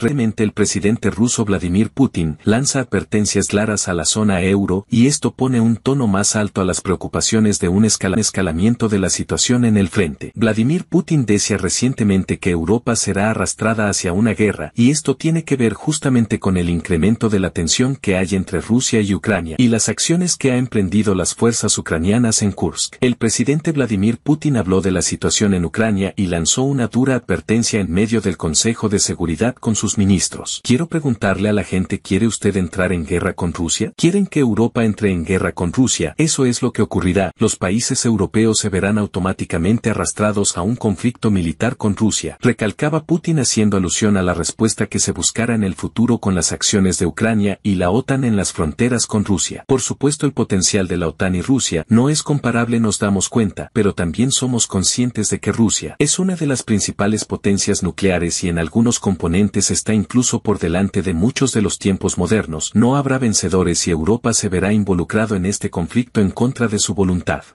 Realmente el presidente ruso Vladimir Putin lanza advertencias claras a la zona euro y esto pone un tono más alto a las preocupaciones de un escalamiento de la situación en el frente. Vladimir Putin decía recientemente que Europa será arrastrada hacia una guerra y esto tiene que ver justamente con el incremento de la tensión que hay entre Rusia y Ucrania y las acciones que ha emprendido las fuerzas ucranianas en Kursk. El presidente Vladimir Putin habló de la situación en Ucrania y lanzó una dura advertencia en medio del Consejo de Seguridad con sus ministros. Quiero preguntarle a la gente, ¿quiere usted entrar en guerra con Rusia? ¿Quieren que Europa entre en guerra con Rusia? Eso es lo que ocurrirá. Los países europeos se verán automáticamente arrastrados a un conflicto militar con Rusia, recalcaba Putin haciendo alusión a la respuesta que se buscará en el futuro con las acciones de Ucrania y la OTAN en las fronteras con Rusia. Por supuesto el potencial de la OTAN y Rusia no es comparable nos damos cuenta, pero también somos conscientes de que Rusia es una de las principales potencias nucleares y en algunos componentes es está incluso por delante de muchos de los tiempos modernos, no habrá vencedores y Europa se verá involucrado en este conflicto en contra de su voluntad.